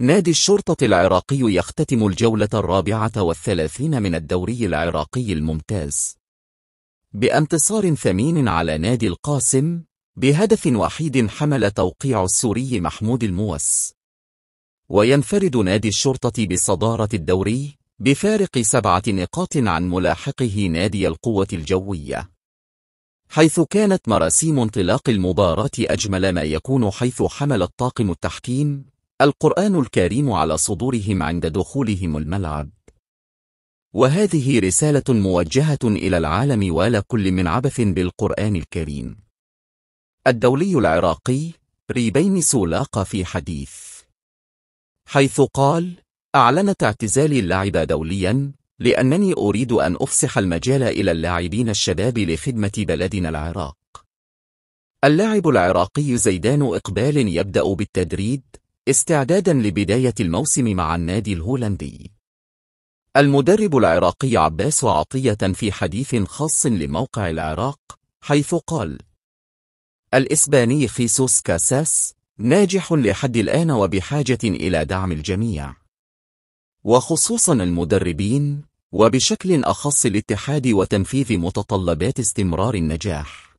نادي الشرطة العراقي يختتم الجولة الرابعة والثلاثين من الدوري العراقي الممتاز بانتصار ثمين على نادي القاسم بهدف وحيد حمل توقيع السوري محمود الموس وينفرد نادي الشرطة بصدارة الدوري بفارق سبعة نقاط عن ملاحقه نادي القوة الجوية حيث كانت مراسيم انطلاق المباراة أجمل ما يكون حيث حمل الطاقم التحكيم القرآن الكريم على صدورهم عند دخولهم الملعب وهذه رسالة موجهة إلى العالم كل من عبث بالقرآن الكريم الدولي العراقي ريبين سولاق في حديث حيث قال أعلنت اعتزالي اللعب دوليا لأنني أريد أن أفسح المجال إلى اللاعبين الشباب لخدمة بلدنا العراق اللاعب العراقي زيدان إقبال يبدأ بالتدريد استعدادا لبداية الموسم مع النادي الهولندي المدرب العراقي عباس عطية في حديث خاص لموقع العراق حيث قال الإسباني خيسوس كاساس ناجح لحد الآن وبحاجة إلى دعم الجميع وخصوصا المدربين وبشكل أخص الاتحاد وتنفيذ متطلبات استمرار النجاح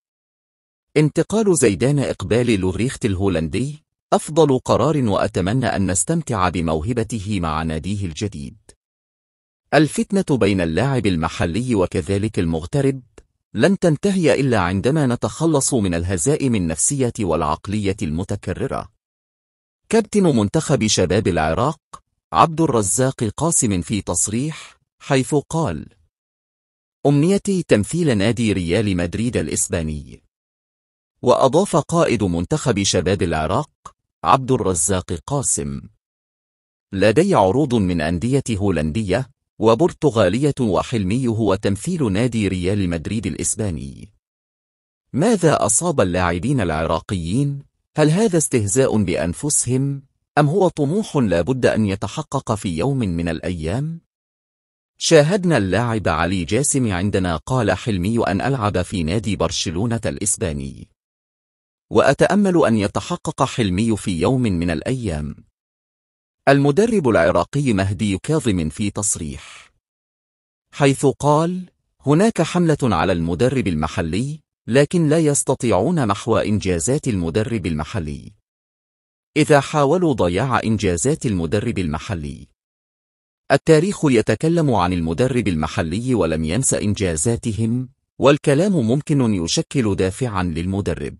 انتقال زيدان إقبال لوريخت الهولندي أفضل قرار وأتمنى أن نستمتع بموهبته مع ناديه الجديد الفتنة بين اللاعب المحلي وكذلك المغترب لن تنتهي إلا عندما نتخلص من الهزائم النفسية والعقلية المتكررة كابتن منتخب شباب العراق عبد الرزاق قاسم في تصريح حيث قال أمنيتي تمثيل نادي ريال مدريد الإسباني وأضاف قائد منتخب شباب العراق عبد الرزاق قاسم لدي عروض من أندية هولندية وبرتغالية وحلمي هو تمثيل نادي ريال مدريد الإسباني ماذا أصاب اللاعبين العراقيين؟ هل هذا استهزاء بأنفسهم؟ أم هو طموح لابد أن يتحقق في يوم من الأيام؟ شاهدنا اللاعب علي جاسم عندنا قال حلمي أن ألعب في نادي برشلونة الإسباني وأتأمل أن يتحقق حلمي في يوم من الأيام المدرب العراقي مهدي كاظم في تصريح حيث قال هناك حملة على المدرب المحلي لكن لا يستطيعون محو إنجازات المدرب المحلي إذا حاولوا ضياع إنجازات المدرب المحلي التاريخ يتكلم عن المدرب المحلي ولم ينس إنجازاتهم والكلام ممكن يشكل دافعا للمدرب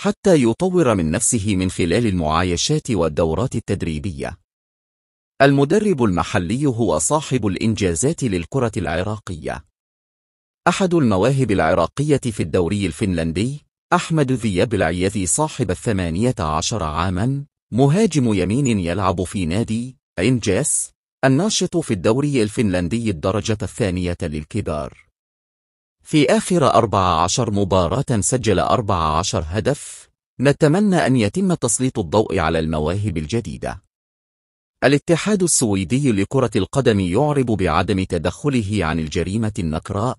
حتى يطور من نفسه من خلال المعايشات والدورات التدريبية. المدرب المحلي هو صاحب الإنجازات للكرة العراقية. أحد المواهب العراقية في الدوري الفنلندي، أحمد ذياب العياذي صاحب الثمانية عشر عاماً، مهاجم يمين يلعب في نادي إنجاس، الناشط في الدوري الفنلندي الدرجة الثانية للكبار. في آخر 14 مباراة سجل 14 هدف نتمنى أن يتم تسليط الضوء على المواهب الجديدة الاتحاد السويدي لكرة القدم يعرب بعدم تدخله عن الجريمة النكراء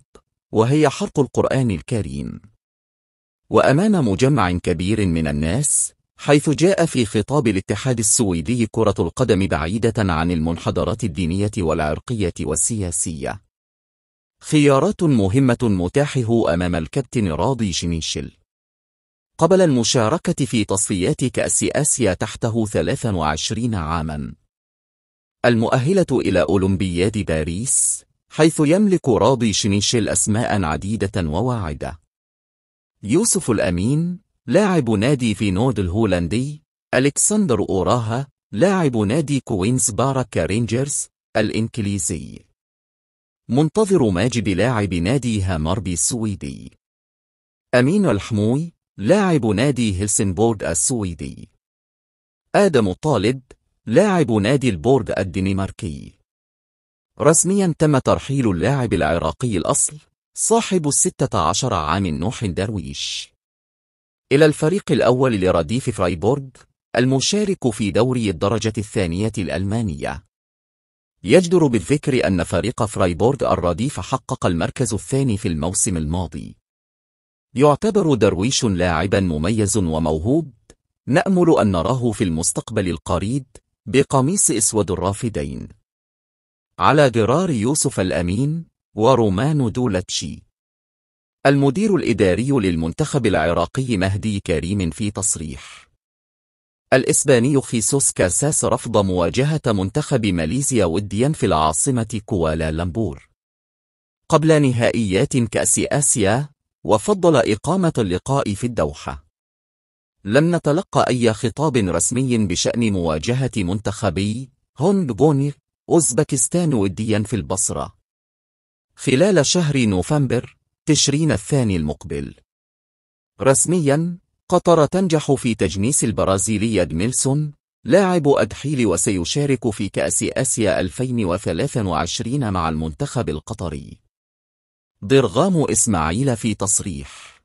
وهي حرق القرآن الكريم وأمام مجمع كبير من الناس حيث جاء في خطاب الاتحاد السويدي كرة القدم بعيدة عن المنحدرات الدينية والعرقية والسياسية خيارات مهمة متاحه أمام الكابتن راضي شنيشل قبل المشاركة في تصفيات كأس آسيا تحته 23 عاما المؤهلة إلى أولمبياد باريس حيث يملك راضي شنيشل أسماء عديدة وواعدة يوسف الأمين لاعب نادي في نود الهولندي ألكسندر أوراها لاعب نادي كوينز بارك رينجرز الإنكليزي منتظر ماجد لاعب نادي هامربي السويدي أمين الحموي لاعب نادي هلسنبورغ السويدي آدم الطالب لاعب نادي البورد الدنماركي رسميا تم ترحيل اللاعب العراقي الأصل صاحب الستة عشر عام نوح درويش إلى الفريق الأول لرديف فرايبورغ المشارك في دوري الدرجة الثانية الألمانية يجدر بالذكر أن فريق فرايبورغ الرديف حقق المركز الثاني في الموسم الماضي. يعتبر درويش لاعبا مميز وموهوب، نأمل أن نراه في المستقبل القريب بقميص أسود الرافدين. على غرار يوسف الأمين ورومان دولتشي. المدير الإداري للمنتخب العراقي مهدي كريم في تصريح الإسباني خيسوس كاساس رفض مواجهة منتخب ماليزيا وديا في العاصمة كوالالمبور قبل نهائيات كأس آسيا وفضل إقامة اللقاء في الدوحة لم نتلقى أي خطاب رسمي بشأن مواجهة منتخبي هونغ بوني أوزبكستان وديا في البصرة خلال شهر نوفمبر تشرين الثاني المقبل رسمياً قطر تنجح في تجنيس البرازيلي ادميلسون لاعب أدحيل وسيشارك في كأس آسيا 2023 مع المنتخب القطري ضرغام إسماعيل في تصريح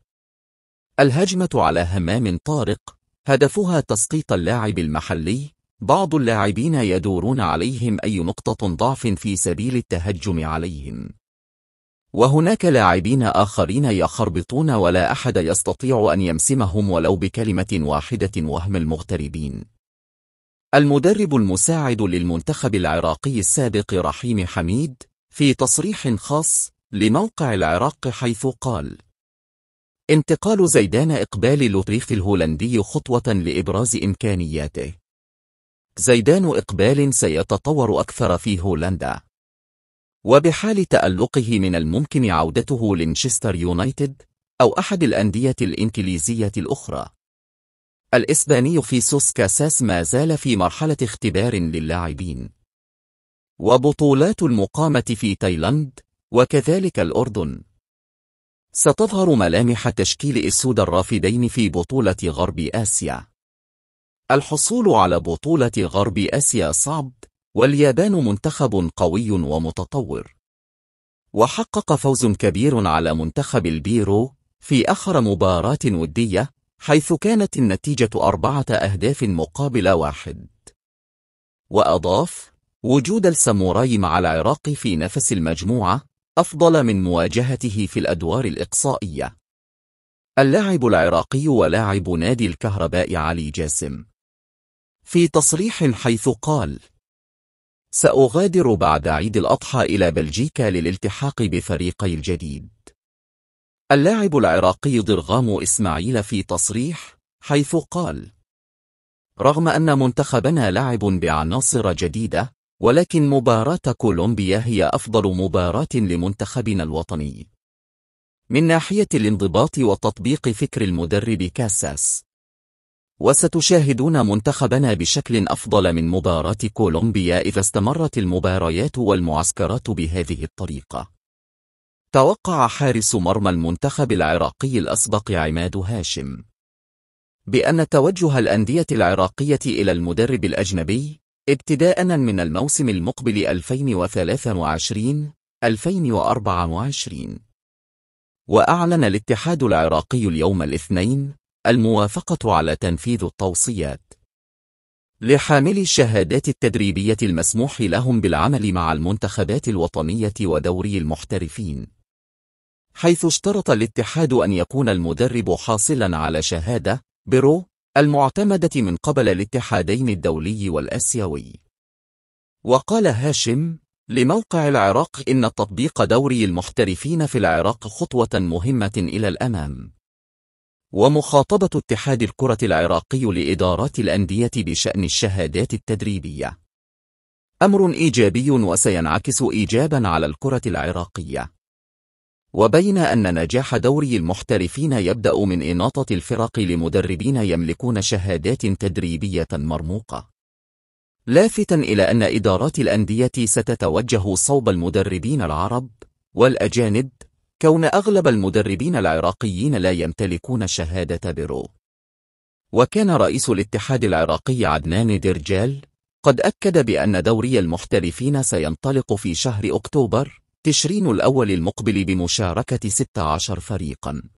الهجمة على همام طارق هدفها تسقيط اللاعب المحلي بعض اللاعبين يدورون عليهم أي نقطة ضعف في سبيل التهجم عليهم وهناك لاعبين آخرين يخربطون ولا أحد يستطيع أن يمسمهم ولو بكلمة واحدة وهم المغتربين المدرب المساعد للمنتخب العراقي السابق رحيم حميد في تصريح خاص لموقع العراق حيث قال انتقال زيدان إقبال لطريف الهولندي خطوة لإبراز إمكانياته زيدان إقبال سيتطور أكثر في هولندا وبحال تألقه من الممكن عودته لانشستر يونايتد أو أحد الأندية الإنجليزية الأخرى. الإسباني في كاساس ما زال في مرحلة اختبار للاعبين. وبطولات المقامة في تايلاند وكذلك الأردن. ستظهر ملامح تشكيل أسود الرافدين في بطولة غرب آسيا. الحصول على بطولة غرب آسيا صعب واليابان منتخب قوي ومتطور وحقق فوز كبير على منتخب البيرو في آخر مباراة ودية حيث كانت النتيجة أربعة أهداف مقابل واحد وأضاف وجود الساموراي مع العراق في نفس المجموعة أفضل من مواجهته في الأدوار الإقصائية اللاعب العراقي ولاعب نادي الكهرباء علي جاسم في تصريح حيث قال سأغادر بعد عيد الأضحى إلى بلجيكا للالتحاق بفريقي الجديد اللاعب العراقي ضرغام إسماعيل في تصريح حيث قال رغم أن منتخبنا لاعب بعناصر جديدة ولكن مباراة كولومبيا هي أفضل مباراة لمنتخبنا الوطني من ناحية الانضباط وتطبيق فكر المدرب كاساس وستشاهدون منتخبنا بشكل أفضل من مباراة كولومبيا إذا استمرت المباريات والمعسكرات بهذه الطريقة. توقع حارس مرمى المنتخب العراقي الأسبق عماد هاشم بأن توجه الأندية العراقية إلى المدرب الأجنبي ابتداء من الموسم المقبل 2023-2024 وأعلن الاتحاد العراقي اليوم الاثنين الموافقة على تنفيذ التوصيات لحاملي الشهادات التدريبية المسموح لهم بالعمل مع المنتخبات الوطنية ودوري المحترفين حيث اشترط الاتحاد أن يكون المدرب حاصلا على شهادة برو المعتمدة من قبل الاتحادين الدولي والأسيوي وقال هاشم لموقع العراق إن تطبيق دوري المحترفين في العراق خطوة مهمة إلى الأمام ومخاطبة اتحاد الكرة العراقي لإدارات الأندية بشأن الشهادات التدريبية أمر إيجابي وسينعكس إيجابا على الكرة العراقية وبين أن نجاح دوري المحترفين يبدأ من إناطة الفرق لمدربين يملكون شهادات تدريبية مرموقة لافتا إلى أن إدارات الأندية ستتوجه صوب المدربين العرب والأجانب كون أغلب المدربين العراقيين لا يمتلكون شهادة برو وكان رئيس الاتحاد العراقي عدنان درجال قد أكد بأن دوري المحترفين سينطلق في شهر أكتوبر تشرين الأول المقبل بمشاركة 16 فريقاً